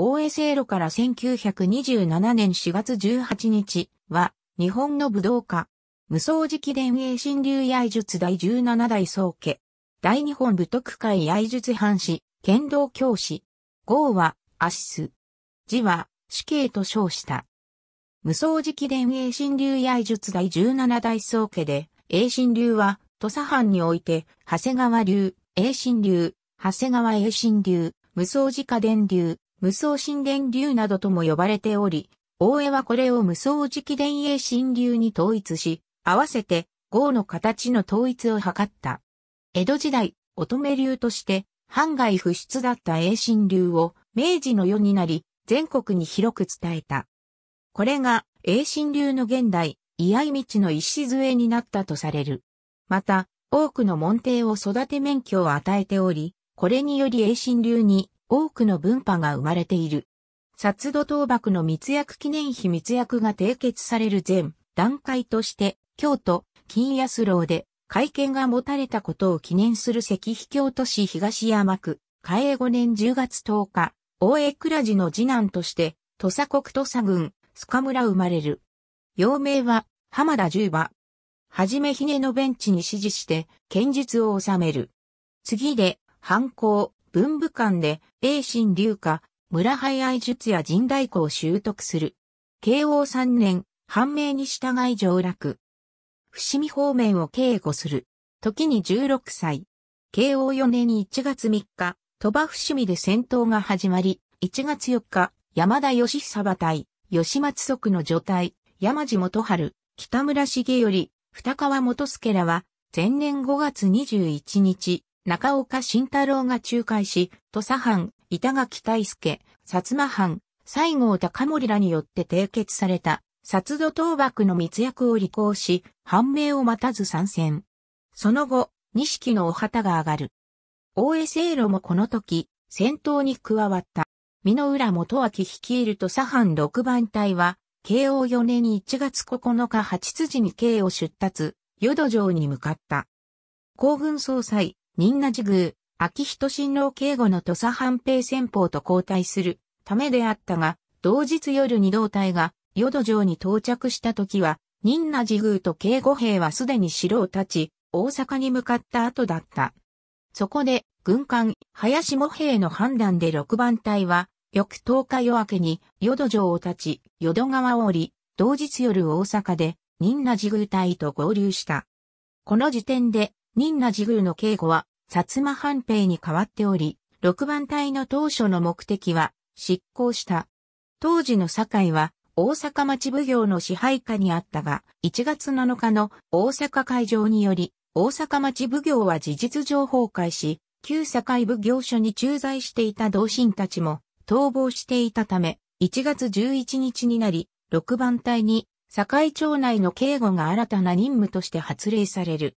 大江聖路から1927年4月18日は、日本の武道家、無双直伝営新流槍術第17代宗家、大日本武徳会槍術藩士、剣道教師、号は、アシス。字は、死刑と称した。無双直伝営新流槍術第17代宗家で、営心流は、土佐藩において、長谷川流、営心流、長谷川営心流、無双直伝流、無双神殿流などとも呼ばれており、大江はこれを無双直伝英神流に統一し、合わせて豪の形の統一を図った。江戸時代、乙女流として、藩外不出だった英神流を明治の世になり、全国に広く伝えた。これが英神流の現代、居合道の礎になったとされる。また、多くの門弟を育て免許を与えており、これにより英神流に多くの分派が生まれている。殺土倒幕の密約記念碑密約が締結される前段階として、京都、金安楼で会見が持たれたことを記念する石碑京都市東山区、嘉永5年10月10日、大江倉寺の次男として、土佐国土佐郡、須賀村生まれる。幼名は、浜田十馬。はじめひねのベンチに指示して、剣術を収める。次で、犯行、文武官で、英心流化、村廃愛術や神代庫を習得する。慶応3年、判明に従い上落。伏見方面を警護する。時に16歳。慶応4年1月3日、鳥羽伏見で戦闘が始まり、1月4日、山田義久馬隊、吉松則の助隊、山地元春、北村重頼、二川元助らは、前年5月21日、中岡慎太郎が仲介し、土佐藩、板垣大助、薩摩藩、西郷隆盛らによって締結された、薩土倒幕の密約を履行し、判明を待たず参戦。その後、錦のお旗が上がる。大江聖路もこの時、戦闘に加わった。美濃浦元明率いる土佐藩六番隊は、慶応4年1月9日八辻に慶を出立、淀城に向かった。皇軍総裁、仁和寺宮、秋人新郎警護の土佐半平戦法と交代するためであったが、同日夜に同隊が淀城に到着した時は、仁和寺宮と警護兵はすでに城を立ち、大阪に向かった後だった。そこで、軍艦、林茂兵の判断で六番隊は、翌10日夜明けに、淀城を立ち、淀川を降り、同日夜大阪で、仁和寺宮隊と合流した。この時点で、仁和寺宮の警護は、薩摩藩兵に変わっており、六番隊の当初の目的は執行した。当時の堺は大阪町奉行の支配下にあったが、1月7日の大阪会場により、大阪町奉行は事実上崩壊し、旧堺奉行所に駐在していた同心たちも逃亡していたため、1月11日になり、6番隊に堺町内の警護が新たな任務として発令される。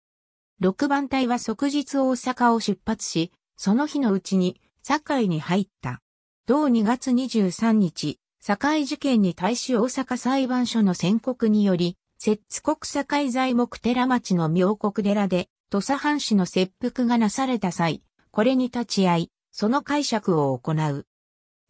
6番隊は即日大阪を出発し、その日のうちに、堺に入った。同2月23日、堺事件に対し大阪裁判所の宣告により、摂津国堺材木寺町の妙国寺で、土佐藩士の切腹がなされた際、これに立ち会い、その解釈を行う。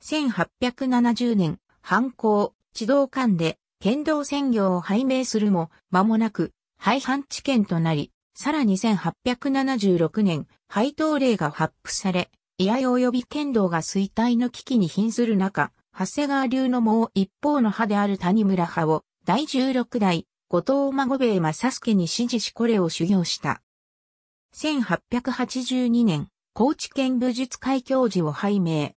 1870年、犯行、地道館で、剣道専業を拝命するも、間もなく、廃藩置県となり、さらに1876年、配当令が発布され、居合及び剣道が衰退の危機に瀕する中、長谷川流のもう一方の派である谷村派を、第16代、後藤孫兵衛正助に指示しこれを修行した。1882年、高知県武術会教授を拝命。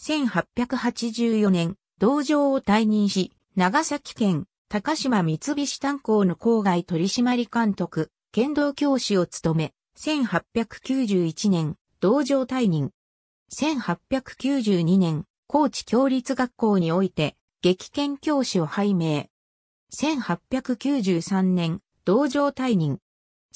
1884年、道場を退任し、長崎県高島三菱炭鉱の郊外取締監督、剣道教師を務め、1891年、道場退任。1892年、高知共立学校において、激剣教師を拝命。1893年、道場退任。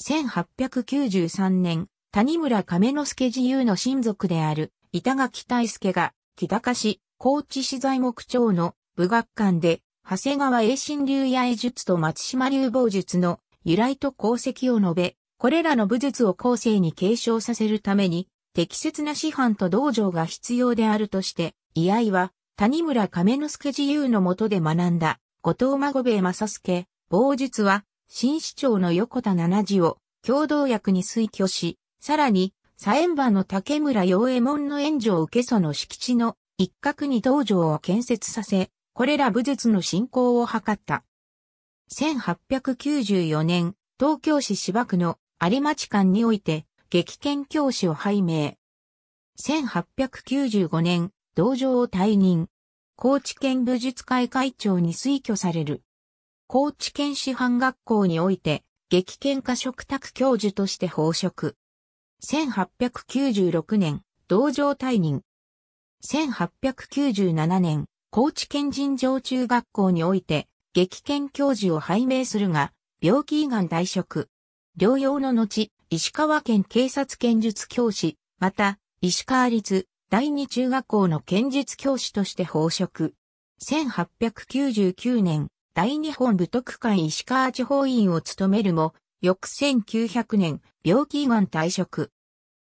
1893年、谷村亀之助自由の親族である、板垣大輔が、木高市、高知市材木町の武学館で、長谷川栄新流野絵術と松島流棒術の由来と功績を述べ、これらの武術を後世に継承させるために、適切な師範と道場が必要であるとして、居合は、谷村亀之助自由のもとで学んだ、後藤孫兵衛正助、棒術は、新市長の横田七次を、共同役に推挙し、さらに、左円馬の竹村陽右衛門の援助を受けその敷地の一角に道場を建設させ、これら武術の振興を図った。1894年、東京市芝区の有馬地間において、激剣教師を拝命。1895年、道場を退任。高知県武術会会長に推挙される。高知県師範学校において、激剣科嘱託教授として報職。1896年、道場退任。1897年、高知県人上中学校において、激剣教授を拝命するが、病気がん退職。療養の後、石川県警察剣術教師、また、石川立第二中学校の剣術教師として報職。1899年、大日本武徳会石川地方院を務めるも、翌1900年、病気がん退職。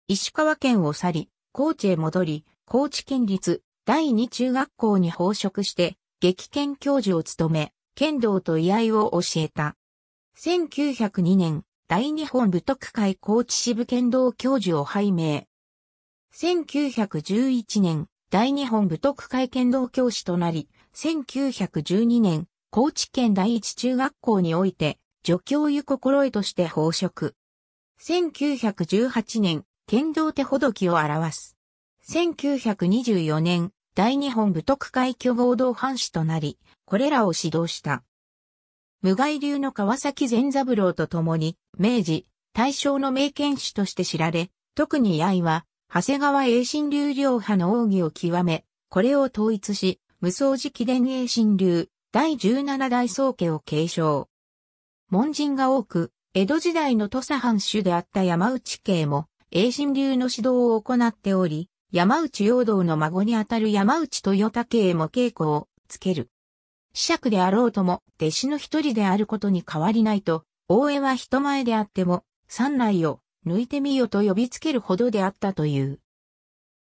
石川県を去り、高知へ戻り、高知県立第二中学校に報職して、激剣教授を務め、剣道と居合を教えた。1902年、大日本武徳会高知支部剣道教授を拝命。1911年、大日本武徳会剣道教師となり、1912年、高知県第一中学校において、助教ゆ心得として奉職。1918年、剣道手ほどきを表す。1924年、大日本武徳会挙合同藩士となり、これらを指導した。無害流の川崎善三郎と共に、明治、大正の名剣士として知られ、特に八重は、長谷川栄新流両派の奥義を極め、これを統一し、無双寺記伝栄新流、第17代宗家を継承。門人が多く、江戸時代の土佐藩主であった山内家も、栄新流の指導を行っており、山内陽道の孫にあたる山内豊武へも稽古をつける。子爵であろうとも、弟子の一人であることに変わりないと、大江は人前であっても、三内を抜いてみよと呼びつけるほどであったという。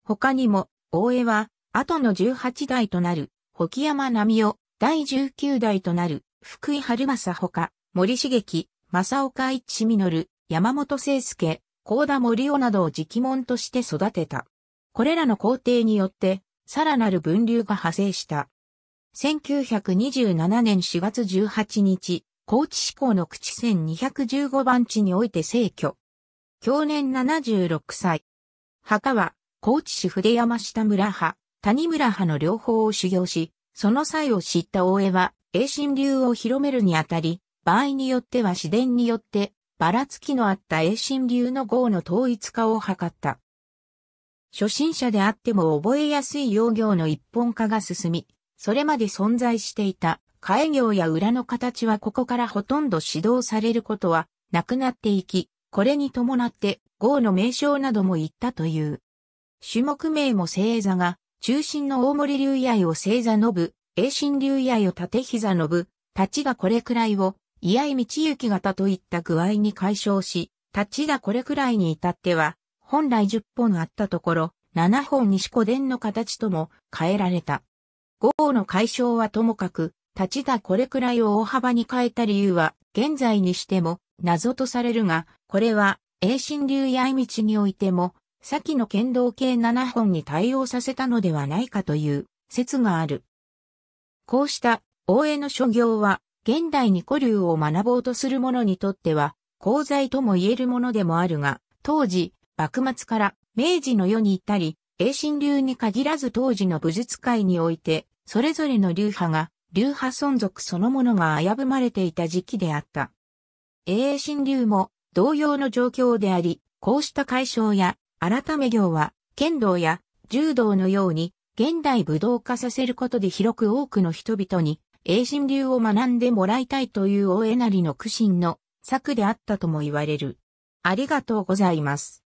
他にも、大江は、後の18代となる、沖山奈美夫、第19代となる、福井春正ほか、森茂樹、正岡一実、山本聖介、高田森夫などを直門として育てた。これらの工程によって、さらなる分流が派生した。1927年4月18日、高知市港の口線215番地において居。去。年76歳。墓は、高知市筆山下村派、谷村派の両方を修行し、その際を知った大江は、英心流を広めるにあたり、場合によっては自伝によって、ばらつきのあった英心流の号の統一化を図った。初心者であっても覚えやすい用業の一本化が進み、それまで存在していた、替業や裏の形はここからほとんど指導されることはなくなっていき、これに伴って号の名称なども言ったという。種目名も星座が、中心の大森流合を星座のぶ、栄心流合を縦膝のぶ、立ちがこれくらいを、居合道行型といった具合に解消し、立ちがこれくらいに至っては、本来10本あったところ、7本に四股伝の形とも変えられた。五王の解消はともかく、立ちこれくらいを大幅に変えた理由は、現在にしても謎とされるが、これは、英心流やい道においても、先の剣道系7本に対応させたのではないかという説がある。こうした大江の諸行は、現代に古流を学ぼうとする者にとっては、功罪とも言えるものでもあるが、当時、幕末から明治の世に至り、英神流に限らず当時の武術界において、それぞれの流派が、流派存続そのものが危ぶまれていた時期であった。英神流も同様の状況であり、こうした解消や改め行は、剣道や柔道のように、現代武道化させることで広く多くの人々に、英神流を学んでもらいたいという大江なりの苦心の策であったとも言われる。ありがとうございます。